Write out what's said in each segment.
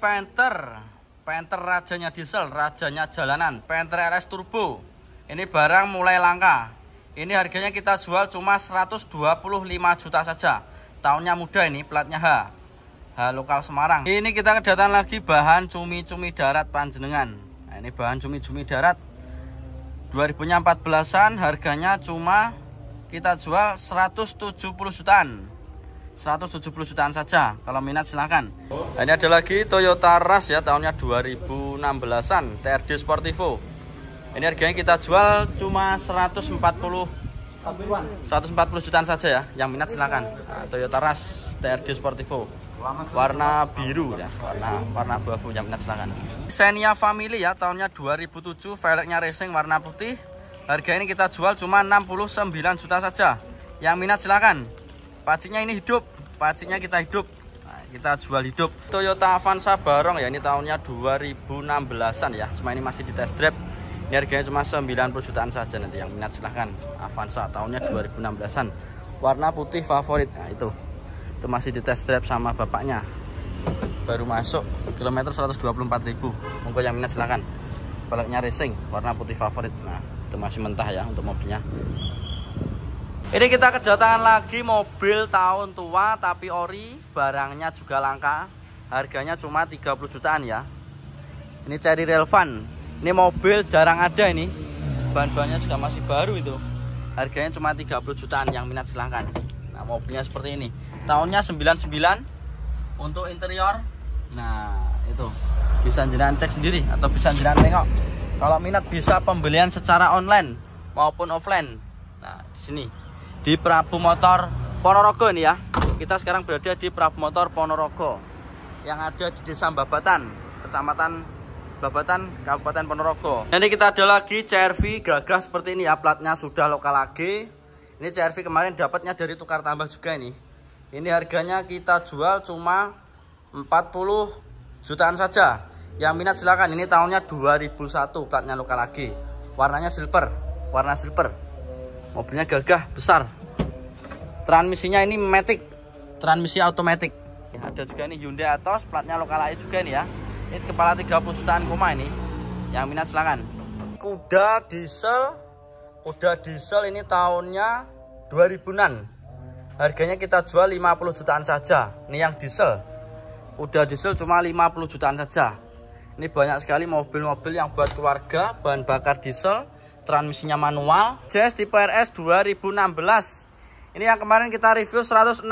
Panther Panther rajanya diesel, rajanya jalanan Panther RS Turbo Ini barang mulai langka Ini harganya kita jual cuma 125 juta saja Tahunnya muda ini, platnya H H lokal Semarang Ini kita kedatangan lagi bahan cumi-cumi darat panjenengan nah, Ini bahan cumi-cumi darat 2014an harganya cuma kita jual 170 jutaan 170 jutaan saja. Kalau minat silahkan. Nah, ini ada lagi Toyota Rush ya tahunnya 2016-an TRD Sportivo. Ini harganya kita jual cuma 140 140 jutaan saja ya. Yang minat silahkan. Nah, Toyota Rush TRD Sportivo. Warna biru ya, warna warna abu-abu yang minat silahkan. Xenia Family ya tahunnya 2007 velgnya racing warna putih. Harga ini kita jual cuma 69 juta saja. Yang minat silahkan. Pacinya ini hidup pacinya kita hidup nah, kita jual hidup Toyota Avanza Barong ya ini tahunnya 2016an ya cuma ini masih di test drive ini harganya cuma 90 jutaan saja nanti yang minat silahkan Avanza tahunnya 2016an warna putih favorit nah itu itu masih di test drive sama bapaknya baru masuk kilometer 124.000 monggo yang minat silahkan baliknya racing warna putih favorit nah itu masih mentah ya untuk mobilnya ini kita kedatangan lagi mobil tahun tua tapi ori, barangnya juga langka. Harganya cuma 30 jutaan ya. Ini cari relevan. Ini mobil jarang ada ini. Bahan-bahannya juga masih baru itu. Harganya cuma 30 jutaan yang minat silahkan. Nah, mobilnya seperti ini. Tahunnya 99 untuk interior. Nah, itu. Bisa jenengan cek sendiri atau bisa jenengan tengok. Kalau minat bisa pembelian secara online maupun offline. Nah, di sini di Prabu Motor Ponorogo ini ya. Kita sekarang berada di Prabu Motor Ponorogo yang ada di Desa Babatan, Kecamatan Babatan, Kabupaten Ponorogo. Ini kita ada lagi CRV gagah seperti ini ya, platnya sudah lokal lagi. Ini CRV kemarin dapatnya dari tukar tambah juga ini. Ini harganya kita jual cuma 40 jutaan saja. Yang minat silakan. Ini tahunnya 2001 platnya lokal lagi. Warnanya silver, warna silver mobilnya gagah besar transmisinya ini matic transmisi otomatis ada juga ini Hyundai Atos platnya lokal aja juga nih ya ini kepala 30 jutaan koma ini yang minat silahkan kuda diesel kuda diesel ini tahunnya 2000an harganya kita jual 50 jutaan saja ini yang diesel kuda diesel cuma 50 jutaan saja ini banyak sekali mobil-mobil yang buat keluarga bahan bakar diesel transmisinya manual Jazz tipe RS 2016 ini yang kemarin kita review 168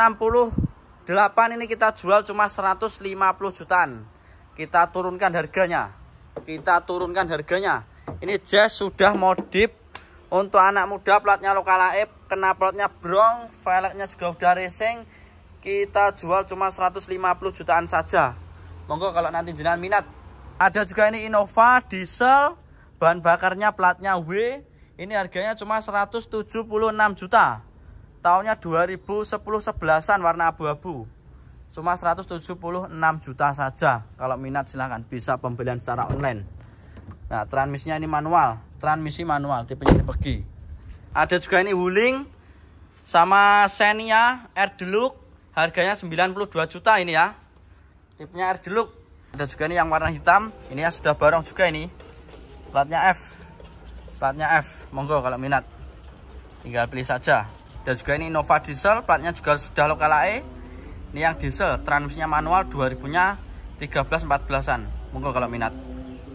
ini kita jual cuma 150 jutaan kita turunkan harganya kita turunkan harganya ini Jazz sudah modif untuk anak muda platnya lokal AIP, kena platnya brong velgnya juga udah racing kita jual cuma 150 jutaan saja monggo kalau nanti jenengan minat ada juga ini Innova diesel Bahan bakarnya platnya W. Ini harganya cuma 176 juta. Tahunnya 2010 11-an warna abu-abu. Cuma 176 juta saja. Kalau minat silahkan bisa pembelian secara online. Nah, transmisinya ini manual. Transmisi manual, tipenya ini pergi Ada juga ini Wuling sama Xenia Air Deluxe. Harganya 92 juta ini ya. Tipnya Air Deluxe. Ada juga ini yang warna hitam. Ini ya sudah barang juga ini platnya F platnya F monggo kalau minat tinggal pilih saja dan juga ini Innova diesel platnya juga sudah lokal AE ini yang diesel transmisinya manual 2000 nya 13 14an monggo kalau minat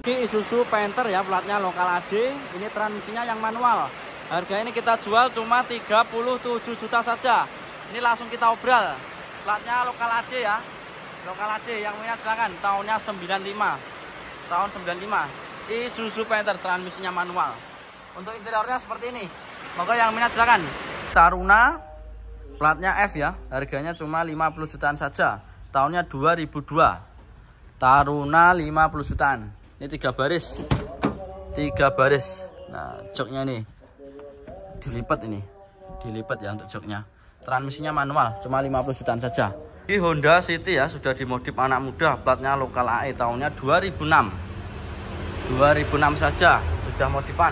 ini Isuzu Panther ya platnya lokal AD ini transmisinya yang manual harga ini kita jual cuma 37 juta saja ini langsung kita obral platnya lokal AD ya lokal AD yang minat silahkan tahunnya 95 tahun 95 Isuzu Panther transmisinya manual untuk interiornya seperti ini Moga yang minat silakan Taruna platnya F ya harganya cuma 50 jutaan saja tahunnya 2002 Taruna 50 jutaan ini tiga baris tiga baris nah joknya nih dilipat ini dilipat ya untuk joknya transmisinya manual cuma 50 jutaan saja di Honda City ya sudah dimodif anak muda platnya lokal AE tahunnya 2006 2006 saja sudah modifan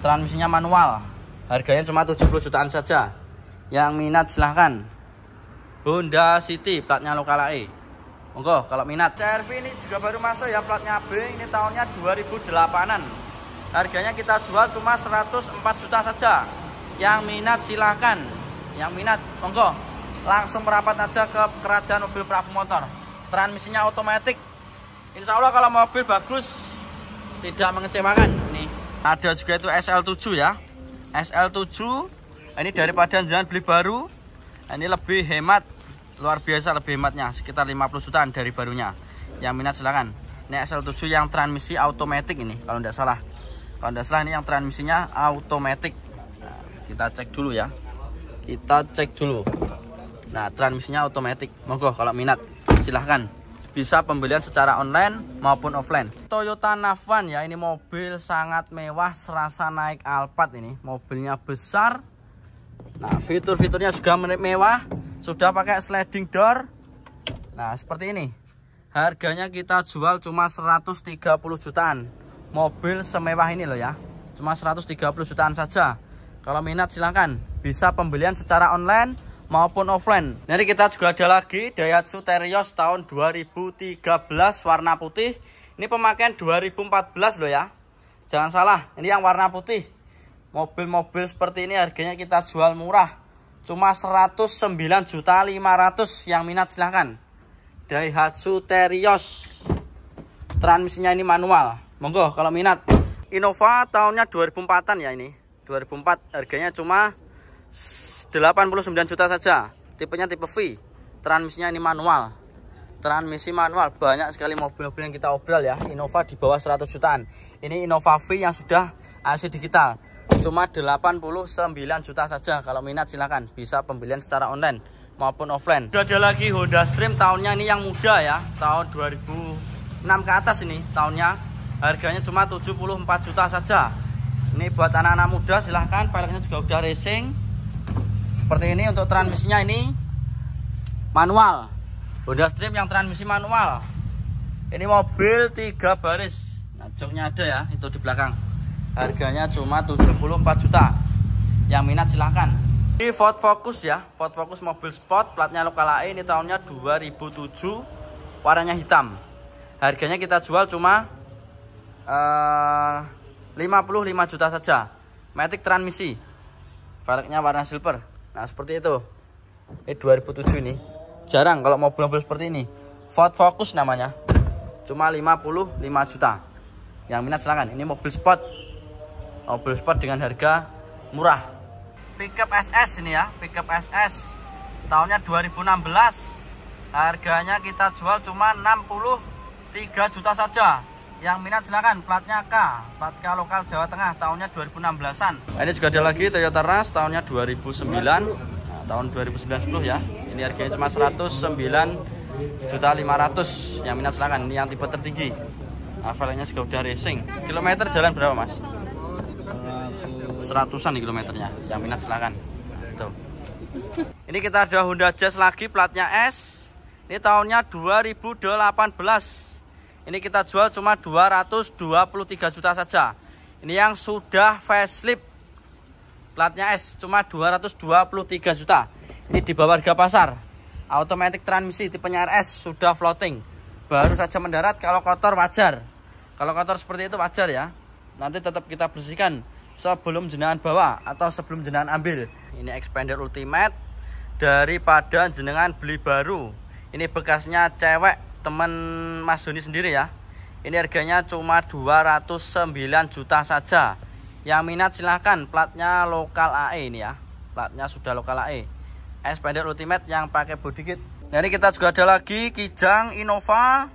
transmisinya manual harganya cuma 70 jutaan saja yang minat silahkan Honda City platnya lokal AE monggo kalau minat CRV ini juga baru masuk ya platnya B ini tahunnya 2008an harganya kita jual cuma 104 juta saja yang minat silahkan yang minat monggo langsung merapat aja ke kerajaan mobil Prabu Motor transmisinya otomatis Insya Allah kalau mobil bagus tidak mengecewakan nih ada juga itu SL7 ya SL7 ini daripada jalan beli baru ini lebih hemat luar biasa lebih hematnya sekitar 50 jutaan dari barunya yang minat silahkan ini SL7 yang transmisi automatic ini kalau tidak salah kalau tidak salah ini yang transmisinya automatic nah, kita cek dulu ya kita cek dulu nah transmisinya automatic monggo kalau minat silahkan bisa pembelian secara online maupun offline Toyota Navan ya ini mobil sangat mewah serasa naik Alphard ini mobilnya besar nah fitur-fiturnya juga mewah sudah pakai sliding door nah seperti ini harganya kita jual cuma 130 jutaan mobil semewah ini loh ya cuma 130 jutaan saja kalau minat silahkan bisa pembelian secara online maupun offline. Nanti kita juga ada lagi Daihatsu Terios tahun 2013 warna putih. Ini pemakaian 2014 loh ya. Jangan salah, ini yang warna putih. Mobil-mobil seperti ini harganya kita jual murah. Cuma 109.500 yang minat silahkan. Daihatsu Terios. Transmisinya ini manual. Monggo kalau minat. Innova tahunnya 2004 ya ini. 2004 harganya cuma 89 juta saja tipenya tipe V transmisinya ini manual transmisi manual banyak sekali mobil-mobil yang kita obrol ya Innova di bawah 100 jutaan ini Innova V yang sudah AC digital cuma 89 juta saja kalau minat silahkan bisa pembelian secara online maupun offline Sudah ada lagi Honda Stream tahunnya ini yang muda ya tahun 2006 ke atas ini tahunnya harganya cuma 74 juta saja ini buat anak-anak muda silahkan velgnya juga udah racing seperti ini untuk transmisinya ini manual Honda Stream yang transmisi manual ini mobil tiga baris nah, joknya ada ya itu di belakang harganya cuma 74 juta yang minat silahkan ini Ford Focus ya Ford Focus mobil sport platnya lokal a ini tahunnya 2007 warnanya hitam harganya kita jual cuma eh, uh, 55 juta saja Matic transmisi velgnya warna silver Nah seperti itu. Ini 2007 ini Jarang kalau mobil-mobil seperti ini. Ford Focus namanya. Cuma 55 juta. Yang minat silahkan. Ini mobil sport. Mobil sport dengan harga murah. Pickup SS ini ya. Pickup SS. Tahunnya 2016. Harganya kita jual cuma 63 juta saja. Yang minat silakan platnya K, plat K lokal Jawa Tengah tahunnya 2016-an. Nah, ini juga ada lagi Toyota Rush tahunnya 2009. Nah, tahun 2019 ya. Ini harganya cuma 109 juta 500. Yang minat silakan, ini yang tipe tertinggi. Avalanya juga udah racing. Kilometer jalan berapa, Mas? Seratusan kilometernya. Yang minat silakan. itu Ini kita ada Honda Jazz lagi platnya S. Ini tahunnya 2018. Ini kita jual cuma 223 juta saja. Ini yang sudah facelift. Platnya S cuma 223 juta. Ini di bawah harga pasar. Automatic transmisi tipenya RS sudah floating. Baru saja mendarat kalau kotor wajar. Kalau kotor seperti itu wajar ya. Nanti tetap kita bersihkan sebelum jenengan bawa atau sebelum jenengan ambil. Ini expander ultimate daripada jenengan beli baru. Ini bekasnya cewek teman Mas Doni sendiri ya ini harganya cuma 209 juta saja yang minat silahkan platnya lokal AE ini ya platnya sudah lokal AE Expander Ultimate yang pakai body kit nah ini kita juga ada lagi Kijang Innova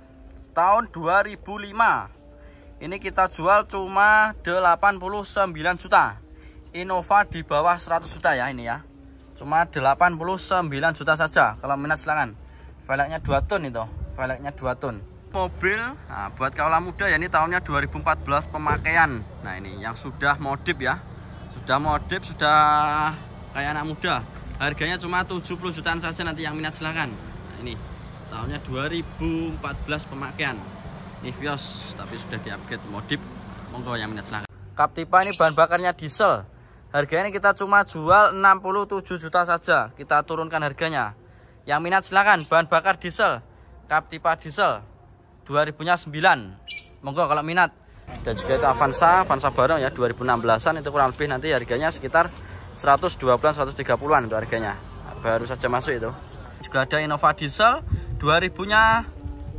tahun 2005 ini kita jual cuma 89 juta Innova di bawah 100 juta ya ini ya cuma 89 juta saja kalau minat silahkan velgnya 2 ton itu baleknya 2 ton mobil nah, buat kaula muda ya ini tahunnya 2014 pemakaian nah ini yang sudah modif ya sudah modif sudah kayak anak muda harganya cuma 70 jutaan saja nanti yang minat silahkan nah, ini tahunnya 2014 pemakaian ini Vios tapi sudah upgrade modif monggo yang minat silahkan tipe ini bahan bakarnya diesel harganya kita cuma jual 67 juta saja kita turunkan harganya yang minat silahkan bahan bakar diesel Captiva diesel 2009, Monggo kalau minat. Dan juga itu Avanza, Avanza baru ya 2016-an itu kurang lebih nanti harganya sekitar 120 130-an itu harganya. Baru saja masuk itu. Juga ada Innova diesel 2000-nya 2006.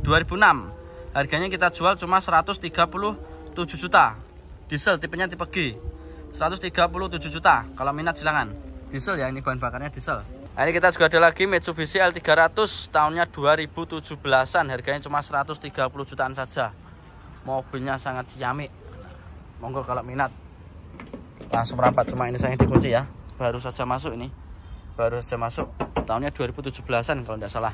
Harganya kita jual cuma 137 juta. Diesel tipenya tipe G. 137 juta. Kalau minat silahkan Diesel ya ini bahan bakarnya diesel. Nah, ini kita juga ada lagi Mitsubishi L300 tahunnya 2017-an, harganya cuma 130 jutaan saja. Mobilnya sangat ciamik. Monggo kalau minat langsung rapat cuma ini saya dikunci ya. Baru saja masuk ini. Baru saja masuk tahunnya 2017-an kalau tidak salah.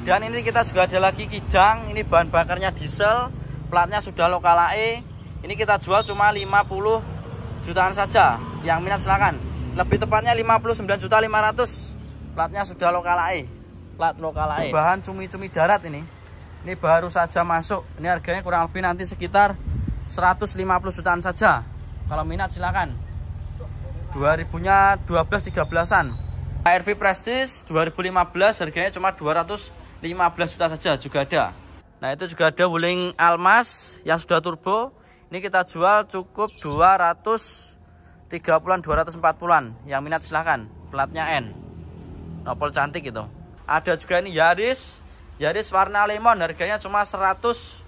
Dan ini kita juga ada lagi Kijang, ini bahan bakarnya diesel, platnya sudah lokal AE. Ini kita jual cuma 50 jutaan saja. Yang minat silakan. Lebih tepatnya 59.500 Platnya sudah lokal AE. Plat lokal AE. Bahan cumi-cumi darat ini. Ini baru saja masuk. Ini harganya kurang lebih nanti sekitar 150 jutaan saja. Kalau minat silakan. 2000-nya 12 13-an. ARV Prestige 2015 harganya cuma 215 juta saja juga ada. Nah, itu juga ada Wuling Almas yang sudah turbo. Ini kita jual cukup 230-an 240-an. Yang minat silahkan. Platnya N. Nopol cantik itu. Ada juga ini Yaris, Yaris warna lemon harganya cuma 100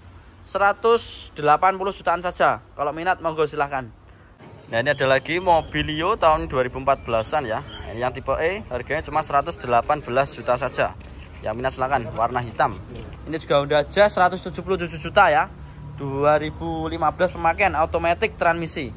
180 jutaan saja. Kalau minat monggo silahkan. Nah ini ada lagi Mobilio tahun 2014-an ya. Nah, ini yang tipe E harganya cuma 118 juta saja. Yang minat silahkan warna hitam. Ini juga udah aja 177 juta ya. 2015 pemakaian automatic transmisi.